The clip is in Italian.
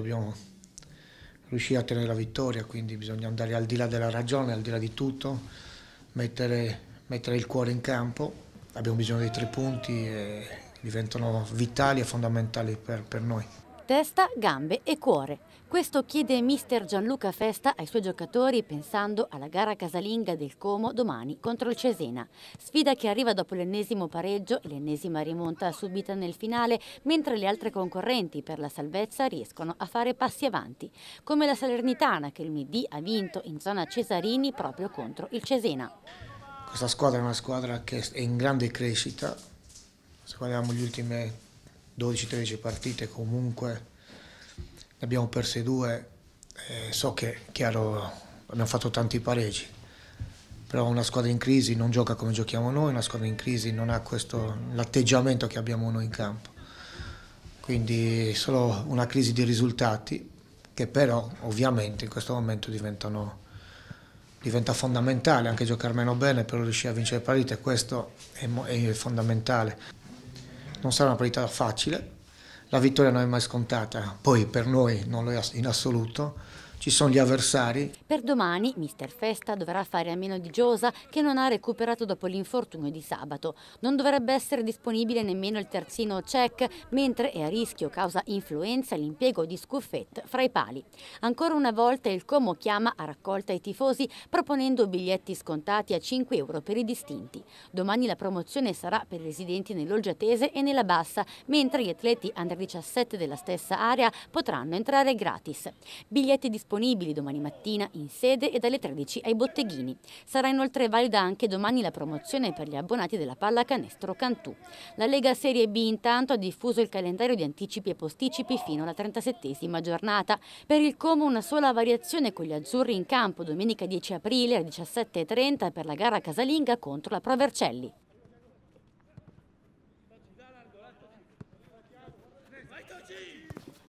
dobbiamo riuscire a tenere la vittoria, quindi bisogna andare al di là della ragione, al di là di tutto, mettere, mettere il cuore in campo. Abbiamo bisogno dei tre punti e diventano vitali e fondamentali per, per noi. Testa, gambe e cuore. Questo chiede mister Gianluca Festa ai suoi giocatori pensando alla gara casalinga del Como domani contro il Cesena. Sfida che arriva dopo l'ennesimo pareggio e l'ennesima rimonta subita nel finale, mentre le altre concorrenti per la salvezza riescono a fare passi avanti, come la Salernitana che il lunedì ha vinto in zona Cesarini proprio contro il Cesena. Questa squadra è una squadra che è in grande crescita, se guardiamo gli ultimi 12-13 partite comunque ne abbiamo perse due eh, so che chiaro abbiamo fatto tanti pareggi però una squadra in crisi non gioca come giochiamo noi una squadra in crisi non ha questo, l'atteggiamento che abbiamo noi in campo quindi solo una crisi di risultati che però ovviamente in questo momento diventano diventa fondamentale anche giocare meno bene per riuscire a vincere le partite, questo è, è fondamentale non sarà una partita facile, la vittoria non è mai scontata, poi per noi non lo è in assoluto, ci sono gli avversari. Per domani Mister Festa dovrà fare a meno di Giosa che non ha recuperato dopo l'infortunio di sabato. Non dovrebbe essere disponibile nemmeno il terzino cec, mentre è a rischio causa influenza l'impiego di Scuffet fra i pali. Ancora una volta il Como chiama a raccolta i tifosi proponendo biglietti scontati a 5 euro per i distinti. Domani la promozione sarà per i residenti nell'Olgiatese e nella Bassa, mentre gli atleti under 17 della stessa area potranno entrare gratis. Biglietti disponibili disponibili domani mattina in sede e dalle 13 ai botteghini. Sarà inoltre valida anche domani la promozione per gli abbonati della pallacanestro Cantù. La Lega Serie B intanto ha diffuso il calendario di anticipi e posticipi fino alla 37 giornata. Per il Como una sola variazione con gli azzurri in campo domenica 10 aprile alle 17.30 per la gara casalinga contro la Pro Vercelli.